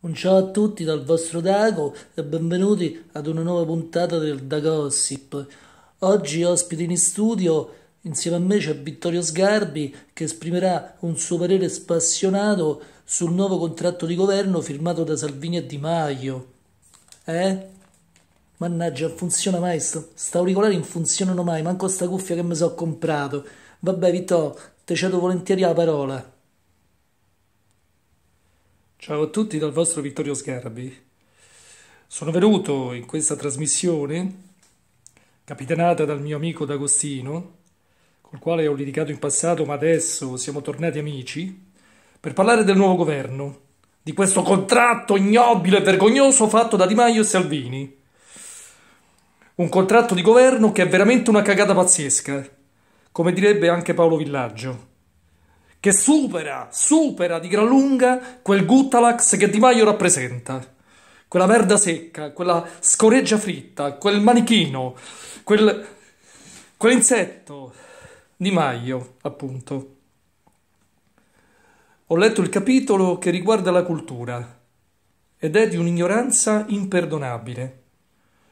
Un ciao a tutti dal vostro Dago e benvenuti ad una nuova puntata del Dagossip. Oggi ospite in studio insieme a me c'è Vittorio Sgarbi che esprimerà un suo parere spassionato sul nuovo contratto di governo firmato da Salvini e Di Maio. Eh? Mannaggia, funziona mai, sto, sta auricolare non funzionano mai, manco sta cuffia che mi sono comprato. Vabbè Vittorio, te cedo volentieri la parola. Ciao a tutti dal vostro Vittorio Sgarbi. Sono venuto in questa trasmissione, capitanata dal mio amico D'Agostino, col quale ho litigato in passato, ma adesso siamo tornati amici, per parlare del nuovo governo, di questo contratto ignobile e vergognoso fatto da Di Maio e Salvini. Un contratto di governo che è veramente una cagata pazzesca, come direbbe anche Paolo Villaggio che supera, supera di gran lunga quel Guttalax che Di Maio rappresenta. Quella merda secca, quella scoreggia fritta, quel manichino, quel, quell'insetto. Di Maio, appunto. Ho letto il capitolo che riguarda la cultura ed è di un'ignoranza imperdonabile.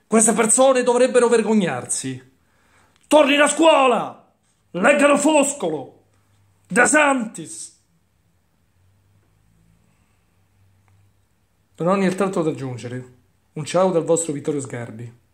Queste persone dovrebbero vergognarsi. Torni a scuola! Leggano Foscolo! De Santis. Non ho nient'altro da aggiungere. Un ciao dal vostro Vittorio Sgarbi.